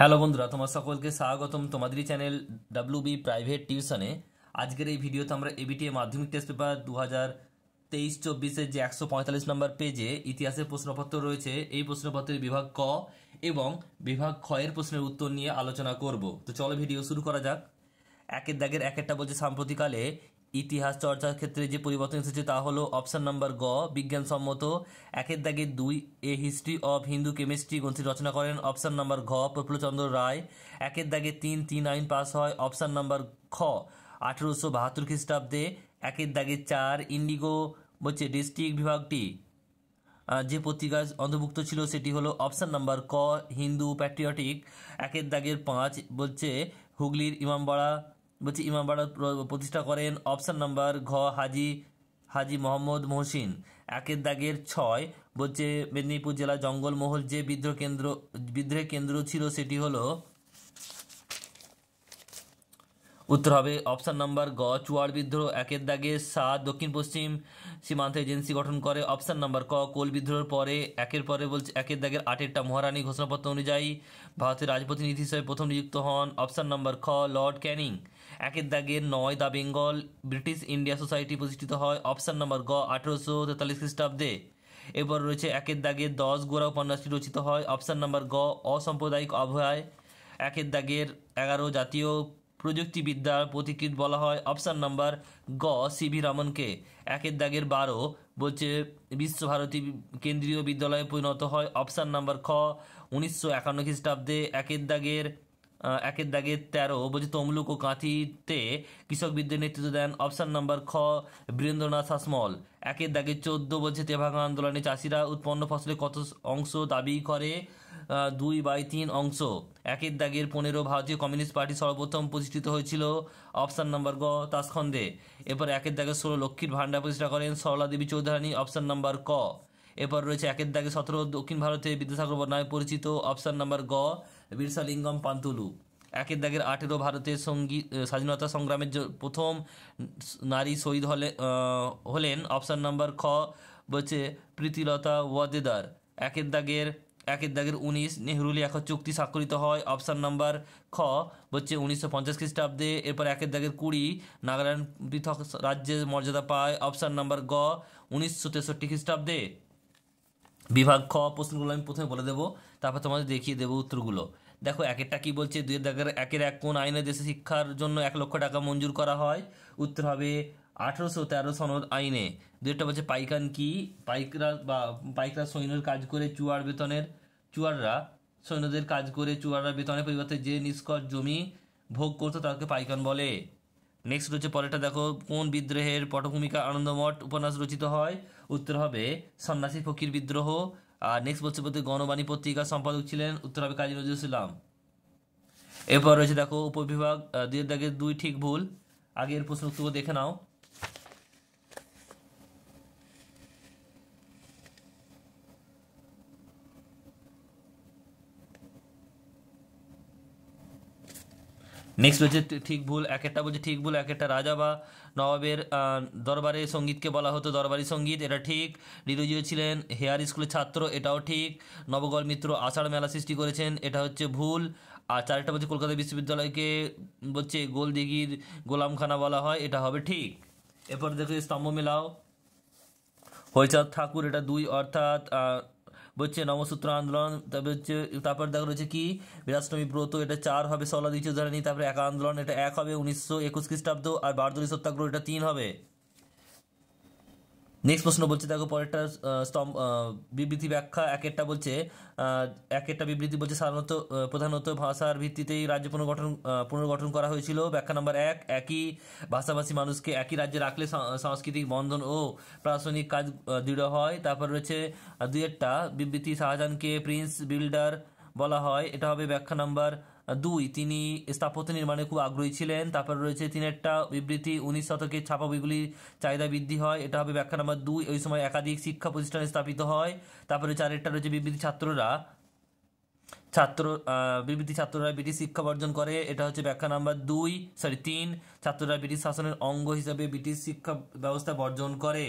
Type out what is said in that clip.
hello বন্ধুরা তোমার সকলকে স্বাগতম তোমাদেরই চ্যানেল ডাব্লু বি প্রাইভেট টিউশনে আজকের এই ভিডিওতে আমরা এবিটিএ মাধ্যমিক টেস্ট পেপার দু হাজার তেইশ চব্বিশের যে একশো পঁয়তাল্লিশ নম্বর পেজে ইতিহাসের প্রশ্নপত্র রয়েছে এই প্রশ্নপত্রের বিভাগ ক এবং বিভাগ ক্ষয়ের প্রশ্নের উত্তর নিয়ে আলোচনা করব তো চলো ভিডিও শুরু করা যাক একের দাগের এক একটা বলছে সাম্প্রতিককালে ইতিহাস চর্চার ক্ষেত্রে যে পরিবর্তন এসেছে তা হলো অপশান নাম্বার গ বিজ্ঞানসম্মত একের দাগে দুই a history of Hindu chemistry গ্রন্থি রচনা করেন অপশান নাম্বার ঘ প্রফুল্লচন্দ্র রায় একের দাগে তিন তিন আইন পাস হয় অপশান নাম্বার খ আঠেরোশো বাহাত্তর খ্রিস্টাব্দে একের দাগে চার ইন্ডিগো বলছে ডিস্ট্রিক্ট বিভাগটি যে পত্রিকা অন্তর্ভুক্ত ছিল সেটি হলো অপশান নাম্বার ক হিন্দু প্যাট্রিয়টিক একের দাগের পাঁচ বলছে হুগলির ইমামবাড়া বলছি ইমাম বাড়ত প্রতিষ্ঠা করেন অপশান নাম্বার ঘ হাজি হাজি মোহাম্মদ মহসিন একের দাগের ছয় বলছে মেদিনীপুর জেলা জঙ্গলমহল যে বিদ্রোহ কেন্দ্র বিদ্রোহের কেন্দ্র ছিল সেটি হলো উত্তর হবে অপশান নাম্বার গ চুয়ার বিদ্রোহ একের দাগে সাত দক্ষিণ পশ্চিম সীমান্ত এজেন্সি গঠন করে অপশান নাম্বার ক কোল বিদ্রোহের পরে একের পরে বলছে একের দাগের আটেরটা মহারানী ঘোষণাপত্র অনুযায়ী ভারতের রাজপ্রতিনিধি হিসেবে প্রথম নিযুক্ত হন অপশান নাম্বার খ লর্ড ক্যানিং একের দাগের নয় the Bengal British India society প্রতিষ্ঠিত হয় অপশান নাম্বার গ আঠেরোশো তেতাল্লিশ খ্রিস্টাব্দে এরপর রয়েছে একের দাগের দশ গোড়া উপন্যাসটি রচিত হয় অপশান নাম্বার গ অসাম্প্রদায়িক অভয় একের দাগের এগারো জাতীয় প্রযুক্তিবিদ্যার পথিকৃৎ বলা হয় অপশান নাম্বার গ সিভি রমনকে একের দাগের বারো বলছে বিশ্বভারতী কেন্দ্রীয় বিদ্যালয়ে পরিণত হয় অপশান নাম্বার খ উনিশশো একান্ন খ্রিস্টাব্দে একের দাগের একের দাগে তেরো বলছে তমলুক ও কাঁথিতে কৃষকবিদদের নেতৃত্ব দেন অপশান নাম্বার খ বীরেন্দ্রনাথ সাসমল একের দাগে চোদ্দ বলছে তেভাগা আন্দোলনে চাষিরা উৎপন্ন ফসলে কত অংশ দাবি করে দুই বাই তিন অংশ একের দাগের পনেরো ভারতীয় কমিউনিস্ট পার্টি সর্বপ্রথম প্রতিষ্ঠিত হয়েছিল অপশান নাম্বার গ তাসখন্দে এরপর একের দাগে ষোলো লক্ষ্মীর ভাণ্ডার প্রতিষ্ঠা করেন সরলা দেবী চৌধুরানী অপশান নাম্বার ক এরপর রয়েছে একের দাগে সতেরো দক্ষিণ ভারতে বিদ্যাসাগর নামে পরিচিত অপশান নাম্বার গ বিরসালিঙ্গম পান্তুলু একের দাগের আঠেরো ভারতের সঙ্গী স্বাধীনতা সংগ্রামের প্রথম নারী শহীদ হলে হলেন অপশান নাম্বার খ বলছে প্রীতিলতা ওয়াদেদার একের দাগের একের দাগের উনিশ নেহরুলি এখন চুক্তি স্বাক্ষরিত হয় অপশান নাম্বার খ হচ্ছে উনিশশো পঞ্চাশ খ্রিস্টাব্দে এরপর একের দাগের কুড়ি নাগাল্যান্ড পৃথক রাজ্যের মর্যাদা পায় অপশান নাম্বার গ উনিশশো তেষট্টি খ্রিস্টাব্দে বিভাগ খ প্রশ্নগুলো আমি প্রথমে বলে দেবো তারপর তোমাদের দেখিয়ে দেবো উত্তরগুলো দেখো একেরটা কী বলছে দুয়ের দাগের একের এক কোন আইনে দেশে শিক্ষার জন্য এক লক্ষ টাকা মঞ্জুর করা হয় উত্তর হবে আঠেরোশো তেরো সনদ আইনে দুইটা বলছে পাইকান কি পাইকরা বা পাইকরা সৈন্যের কাজ করে চুয়ার বেতনের চুয়াররা সৈন্যদের কাজ করে চুয়াররা বেতনের পরিবর্তে যে নিষ্কর জমি ভোগ করতো তাকে পাইকান বলে নেক্সট হচ্ছে পরেরটা দেখো কোন বিদ্রোহের পটভূমিকা আনন্দমঠ উপন্যাস রচিত হয় উত্তর হবে সন্ন্যাসী ফকির বিদ্রোহ আর নেক্সট বলছে বলতে গণবাণী পত্রিকার সম্পাদক ছিলেন উত্তর হবে কাজী নজরুল ইসলাম এরপর রয়েছে দেখো উপবিভাগ দিয়ে দাগের দুই ঠিক ভুল আগের প্রশ্ন উত্তর দেখে নাও নেক্সট হচ্ছে ঠিক ভুল এক একটা বলছে ঠিক ভুল এক একটা রাজা বা নবাবের দরবারে সঙ্গীতকে বলা হতো দরবারি সঙ্গীত এটা ঠিক রিরুজিও ছিলেন হেয়ার স্কুলের ছাত্র এটাও ঠিক নবগল মিত্র আষাঢ় মেলা সৃষ্টি করেছেন এটা হচ্ছে ভুল আর চারটা বলছে কলকাতা বিশ্ববিদ্যালয়কে বলছে গোলদিঘির গোলামখানা বলা হয় এটা হবে ঠিক এরপর দেখো স্তম্ভ মেলাও হরিচাঁদ ঠাকুর এটা দুই অর্থাৎ বলছে নবসূত্র আন্দোলন তারপর হচ্ছে তারপর দেখা রয়েছে কি বিরাষ্টমী ব্রত এটা চার হবে সলাদি ধরেনি তারপরে একা আন্দোলন এটা এক হবে উনিশশো একুশ খ্রিস্টাব্দ আর বারদুলি সত্যাগ্রহ এটা তিন হবে নেক্সট প্রশ্ন বলছে দেখো পরেরটা স্তম্ভ বিবৃতি ব্যাখ্যা এক একটা বলছে এক একটা বিবৃতি বলছে সাধারণত প্রধানত ভাষার ভিত্তিতেই রাজ্য পুনর্গঠন পুনর্গঠন করা হয়েছিল ব্যাখ্যা নম্বর এক একই ভাষাভাষী মানুষকে একই রাজ্যে রাখলে সাংস্কৃতিক বন্ধন ও প্রশাসনিক কাজ দৃঢ় হয় তারপর রয়েছে দুই একটা বিবৃতি শাহজাহানকে প্রিন্স বিল্ডার বলা হয় এটা হবে ব্যাখ্যা নাম্বার দুই তিনি স্থাপত্য নির্মাণে খুব আগ্রহী ছিলেন তারপর রয়েছে তিনি একটা বিবৃতি উনিশ শতকে ছাপা বইগুলির চাহিদা বৃদ্ধি হয় এটা হবে ব্যাখ্যা নাম্বার দুই ওই সময় একাধিক শিক্ষা প্রতিষ্ঠান স্থাপিত হয় তারপরে চারেরটা রয়েছে বিবৃতি ছাত্ররা ছাত্র বিবৃতি ছাত্ররা ব্রিটিশ শিক্ষা বর্জন করে এটা হচ্ছে ব্যাখ্যা নাম্বার দুই সরি তিন ছাত্ররা ব্রিটিশ শাসনের অঙ্গ হিসাবে ব্রিটিশ শিক্ষা ব্যবস্থা বর্জন করে